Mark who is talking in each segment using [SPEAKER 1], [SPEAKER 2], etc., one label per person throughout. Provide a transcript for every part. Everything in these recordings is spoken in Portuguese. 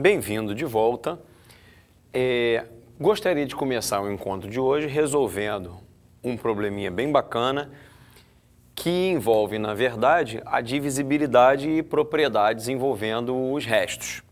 [SPEAKER 1] Bem-vindo de volta. É, gostaria de começar o encontro de hoje resolvendo um probleminha bem bacana que envolve, na verdade, a divisibilidade e propriedades envolvendo os restos.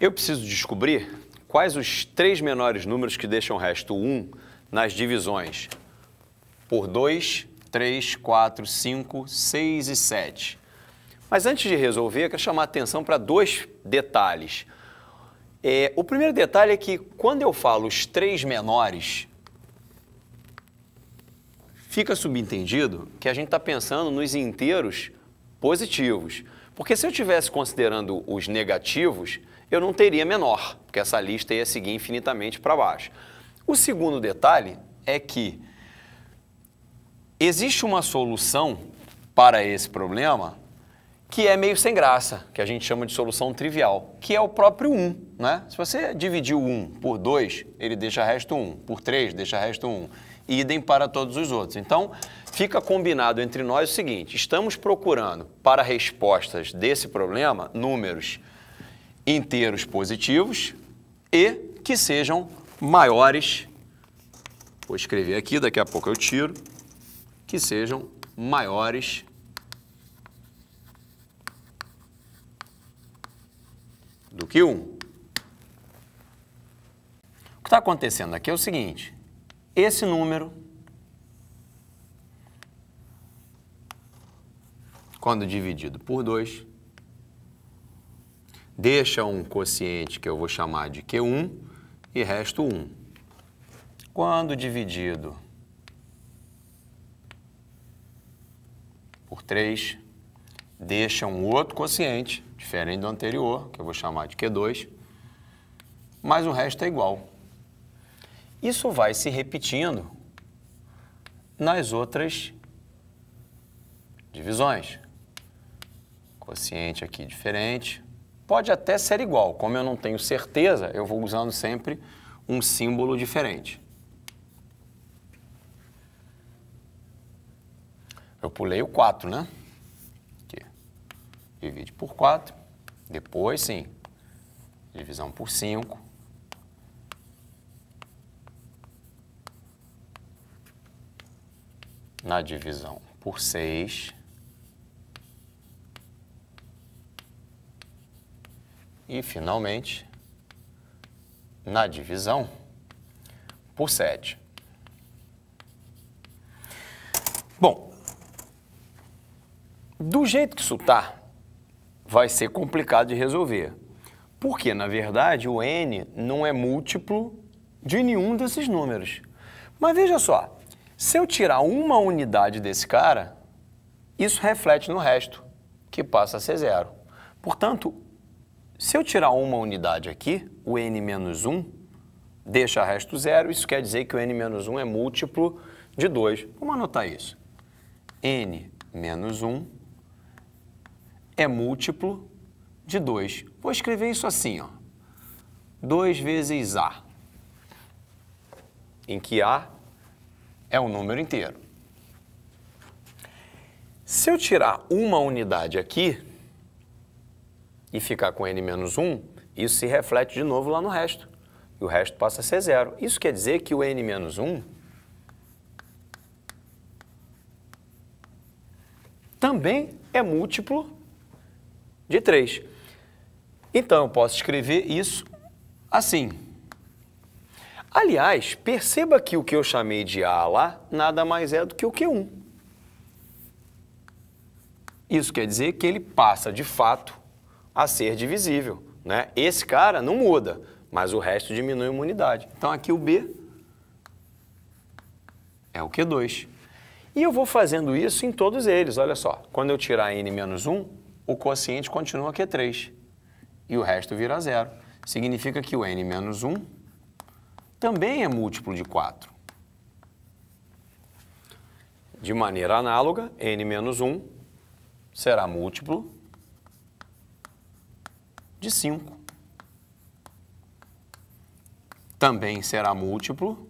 [SPEAKER 1] Eu preciso descobrir quais os três menores números que deixam o resto 1 nas divisões por 2, 3, 4, 5, 6 e 7. Mas antes de resolver, eu quero chamar a atenção para dois detalhes. É, o primeiro detalhe é que quando eu falo os três menores, fica subentendido que a gente está pensando nos inteiros positivos. Porque se eu estivesse considerando os negativos, eu não teria menor, porque essa lista ia seguir infinitamente para baixo. O segundo detalhe é que existe uma solução para esse problema que é meio sem graça, que a gente chama de solução trivial, que é o próprio 1. Né? Se você dividir o 1 por 2, ele deixa resto 1, por 3 deixa resto 1, e idem para todos os outros. Então, fica combinado entre nós o seguinte, estamos procurando para respostas desse problema números inteiros positivos e que sejam maiores, vou escrever aqui, daqui a pouco eu tiro, que sejam maiores que 1. O que está acontecendo aqui é o seguinte, esse número, quando dividido por 2, deixa um quociente que eu vou chamar de Q1 e resto 1. Quando dividido por 3, deixa um outro quociente, diferente do anterior, que eu vou chamar de Q2, mas o resto é igual. Isso vai se repetindo nas outras divisões. Quociente aqui diferente. Pode até ser igual, como eu não tenho certeza, eu vou usando sempre um símbolo diferente. Eu pulei o 4, né? divide por 4, depois sim, divisão por 5. Na divisão por 6. E, finalmente, na divisão por 7. Bom, do jeito que isso está, vai ser complicado de resolver. Porque, na verdade, o n não é múltiplo de nenhum desses números. Mas veja só, se eu tirar uma unidade desse cara, isso reflete no resto, que passa a ser zero. Portanto, se eu tirar uma unidade aqui, o n menos 1 deixa o resto zero, isso quer dizer que o n menos 1 é múltiplo de 2. Vamos anotar isso. n menos 1 é múltiplo de 2. Vou escrever isso assim, ó. 2 vezes A, em que A é um número inteiro. Se eu tirar uma unidade aqui e ficar com n menos 1, isso se reflete de novo lá no resto. E o resto passa a ser zero. Isso quer dizer que o n menos 1 também é múltiplo de 3. Então, eu posso escrever isso assim. Aliás, perceba que o que eu chamei de A lá nada mais é do que o Q1. Isso quer dizer que ele passa, de fato, a ser divisível. Né? Esse cara não muda, mas o resto diminui a imunidade. Então, aqui o B é o Q2. E eu vou fazendo isso em todos eles, olha só. Quando eu tirar N menos 1, o quociente continua Q3 e o resto vira zero. Significa que o n menos 1 também é múltiplo de 4. De maneira análoga, n menos 1 será múltiplo de 5. Também será múltiplo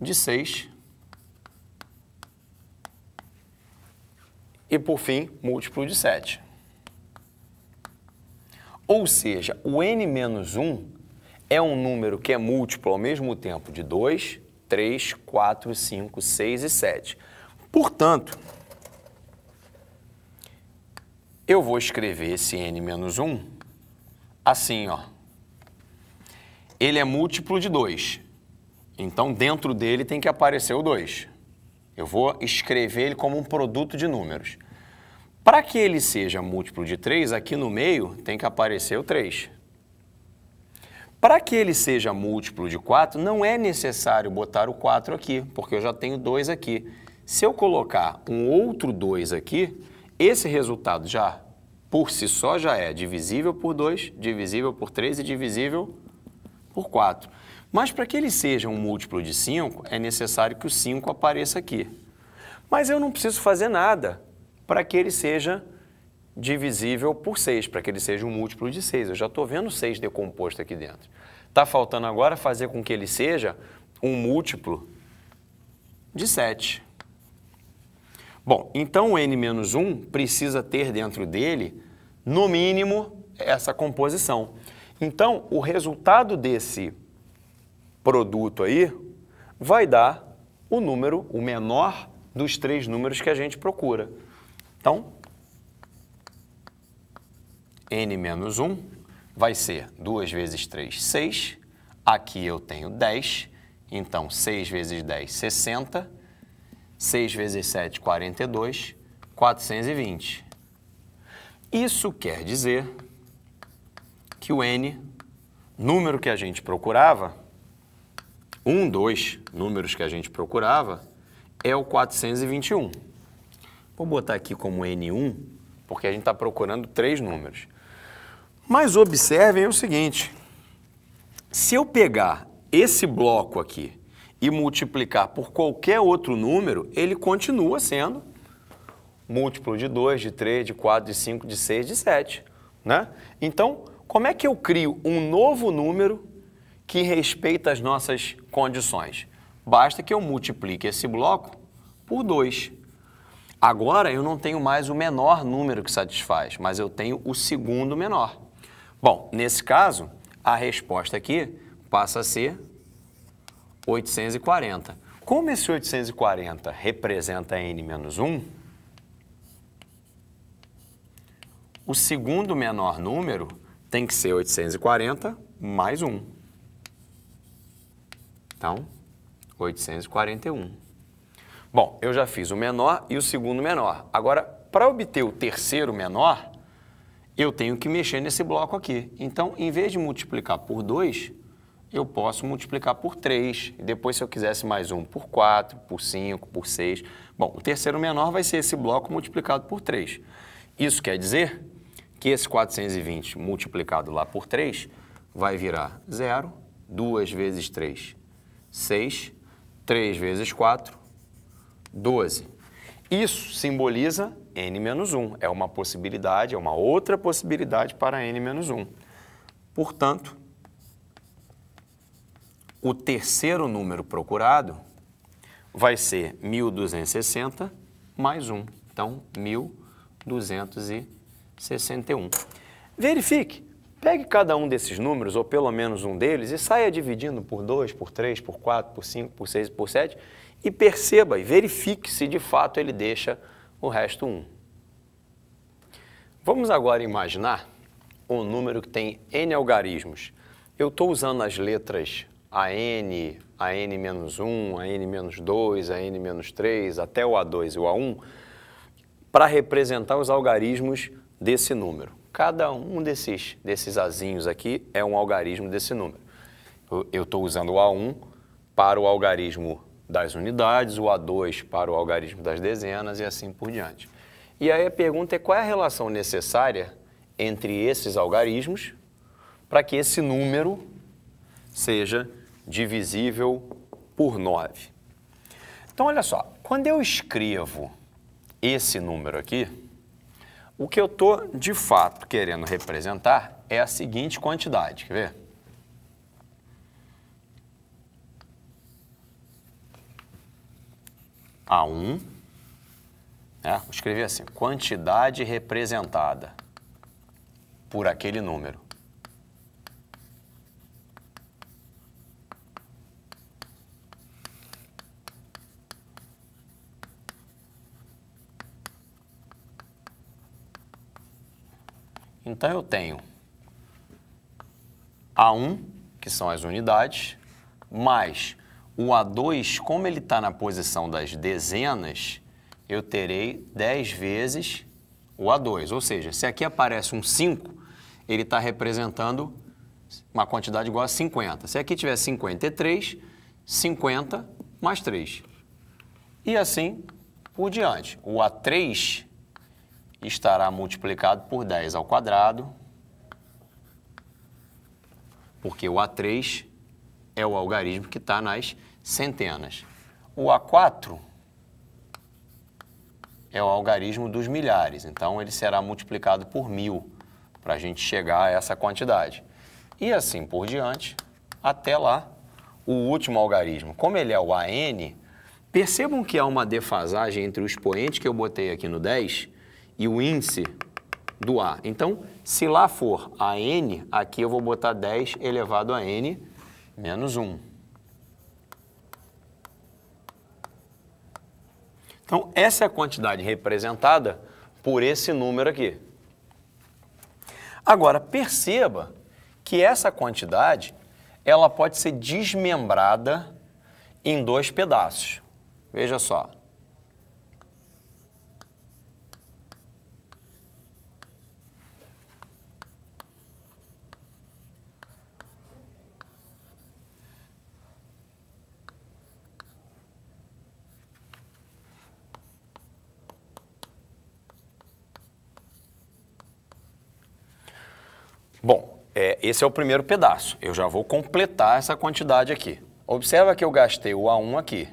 [SPEAKER 1] de 6. e, por fim, múltiplo de 7. Ou seja, o n-1 é um número que é múltiplo ao mesmo tempo de 2, 3, 4, 5, 6 e 7. Portanto, eu vou escrever esse n-1 assim, ó. Ele é múltiplo de 2. Então, dentro dele tem que aparecer o 2. Eu vou escrever ele como um produto de números. Para que ele seja múltiplo de 3, aqui no meio tem que aparecer o 3. Para que ele seja múltiplo de 4, não é necessário botar o 4 aqui, porque eu já tenho 2 aqui. Se eu colocar um outro 2 aqui, esse resultado já, por si só, já é divisível por 2, divisível por 3 e divisível por 4. Mas para que ele seja um múltiplo de 5, é necessário que o 5 apareça aqui. Mas eu não preciso fazer nada para que ele seja divisível por 6, para que ele seja um múltiplo de 6. Eu já estou vendo 6 decomposto aqui dentro. Está faltando agora fazer com que ele seja um múltiplo de 7. Bom, então o n-1 precisa ter dentro dele, no mínimo, essa composição. Então, o resultado desse produto aí, vai dar o número, o menor dos três números que a gente procura. Então, n menos 1 vai ser 2 vezes 3, 6. Aqui eu tenho 10, então 6 vezes 10, 60. 6 vezes 7, 42. 420. Isso quer dizer que o n, número que a gente procurava, um dois números que a gente procurava é o 421. Vou botar aqui como N1, porque a gente está procurando três números. Mas observem o seguinte, se eu pegar esse bloco aqui e multiplicar por qualquer outro número, ele continua sendo múltiplo de 2, de 3, de 4, de 5, de 6, de 7. Né? Então, como é que eu crio um novo número que respeita as nossas condições. Basta que eu multiplique esse bloco por 2. Agora eu não tenho mais o menor número que satisfaz, mas eu tenho o segundo menor. Bom, nesse caso, a resposta aqui passa a ser 840. Como esse 840 representa n menos 1, o segundo menor número tem que ser 840 mais 1. Então, 841. Bom, eu já fiz o menor e o segundo menor. Agora, para obter o terceiro menor, eu tenho que mexer nesse bloco aqui. Então, em vez de multiplicar por 2, eu posso multiplicar por 3. E depois, se eu quisesse mais um, por 4, por 5, por 6. Bom, o terceiro menor vai ser esse bloco multiplicado por 3. Isso quer dizer que esse 420 multiplicado lá por 3 vai virar 0, 2 vezes 3, 6, 3 vezes 4, 12. Isso simboliza n menos 1. É uma possibilidade, é uma outra possibilidade para n menos 1. Portanto, o terceiro número procurado vai ser 1260 mais 1. Então, 1261. Verifique Pegue cada um desses números, ou pelo menos um deles, e saia dividindo por 2, por 3, por 4, por 5, por 6, e por 7, e perceba e verifique se de fato ele deixa o resto 1. Um. Vamos agora imaginar um número que tem n algarismos. Eu estou usando as letras a n, a n 1 a n 2 a n 3 até o A2 e o A1, para representar os algarismos desse número. Cada um desses, desses azinhos aqui é um algarismo desse número. Eu estou usando o A1 para o algarismo das unidades, o A2 para o algarismo das dezenas e assim por diante. E aí a pergunta é qual é a relação necessária entre esses algarismos para que esse número seja divisível por 9. Então, olha só, quando eu escrevo esse número aqui, o que eu estou, de fato, querendo representar é a seguinte quantidade, quer ver? A1, né? vou escrever assim, quantidade representada por aquele número. Então, eu tenho A1, que são as unidades, mais o A2, como ele está na posição das dezenas, eu terei 10 vezes o A2. Ou seja, se aqui aparece um 5, ele está representando uma quantidade igual a 50. Se aqui tiver 53, 50 mais 3. E assim por diante. O A3 estará multiplicado por 10 ao quadrado, porque o A3 é o algarismo que está nas centenas. O A4 é o algarismo dos milhares, então ele será multiplicado por mil para a gente chegar a essa quantidade. E assim por diante, até lá, o último algarismo. Como ele é o AN, percebam que há uma defasagem entre o expoente que eu botei aqui no 10 e o índice do A. Então, se lá for a n, aqui eu vou botar 10 elevado a n menos 1. Então, essa é a quantidade representada por esse número aqui. Agora, perceba que essa quantidade ela pode ser desmembrada em dois pedaços. Veja só. Bom, é, esse é o primeiro pedaço. Eu já vou completar essa quantidade aqui. Observa que eu gastei o A1 aqui.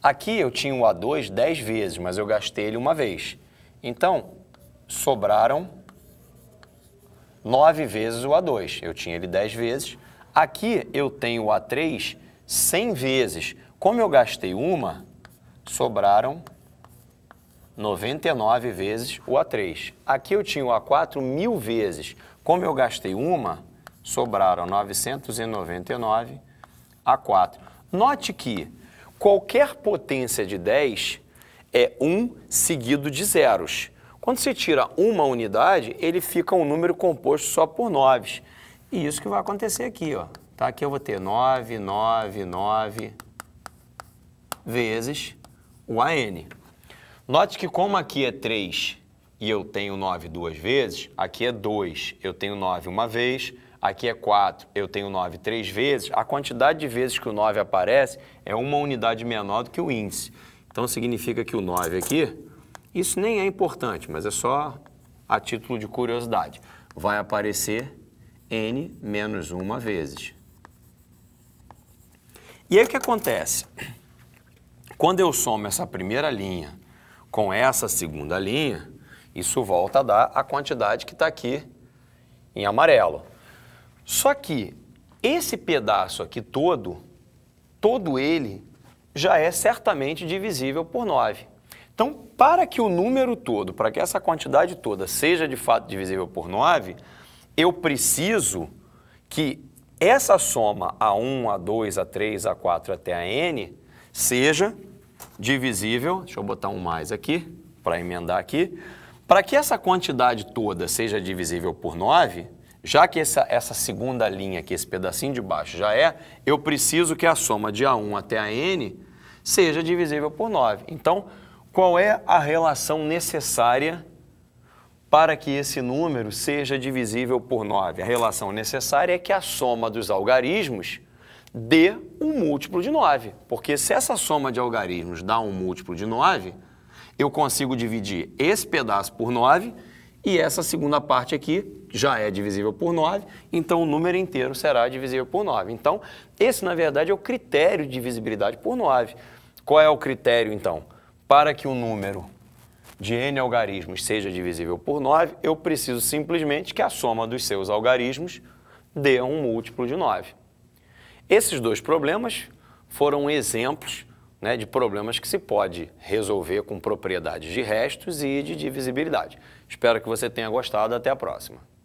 [SPEAKER 1] Aqui eu tinha o A2 10 vezes, mas eu gastei ele uma vez. Então, sobraram 9 vezes o A2. Eu tinha ele 10 vezes. Aqui eu tenho o A3 100 vezes. Como eu gastei uma, sobraram 99 vezes o A3. Aqui eu tinha o A4 mil vezes. Como eu gastei uma, sobraram 999 a 4. Note que qualquer potência de 10 é 1 seguido de zeros. Quando você tira uma unidade, ele fica um número composto só por 9. E isso que vai acontecer aqui, ó. Tá? Aqui eu vou ter 9, 9, 9 vezes o AN. Note que como aqui é 3 e eu tenho 9 duas vezes, aqui é 2, eu tenho 9 uma vez, aqui é 4, eu tenho 9 três vezes, a quantidade de vezes que o 9 aparece é uma unidade menor do que o índice. Então significa que o 9 aqui, isso nem é importante, mas é só a título de curiosidade. Vai aparecer n menos uma vezes. E aí o que acontece? Quando eu somo essa primeira linha com essa segunda linha, isso volta a dar a quantidade que está aqui em amarelo. Só que esse pedaço aqui todo, todo ele, já é certamente divisível por 9. Então, para que o número todo, para que essa quantidade toda seja de fato divisível por 9, eu preciso que essa soma A1, A2, A3, A4 até a N seja divisível, deixa eu botar um mais aqui para emendar aqui, para que essa quantidade toda seja divisível por 9, já que essa, essa segunda linha aqui, esse pedacinho de baixo já é, eu preciso que a soma de A1 até a N seja divisível por 9. Então, qual é a relação necessária para que esse número seja divisível por 9? A relação necessária é que a soma dos algarismos dê um múltiplo de 9. Porque se essa soma de algarismos dá um múltiplo de 9, eu consigo dividir esse pedaço por 9 e essa segunda parte aqui já é divisível por 9, então o número inteiro será divisível por 9. Então, esse, na verdade, é o critério de divisibilidade por 9. Qual é o critério, então? Para que o número de n algarismos seja divisível por 9, eu preciso simplesmente que a soma dos seus algarismos dê um múltiplo de 9. Esses dois problemas foram exemplos né, de problemas que se pode resolver com propriedades de restos e de divisibilidade. Espero que você tenha gostado. Até a próxima.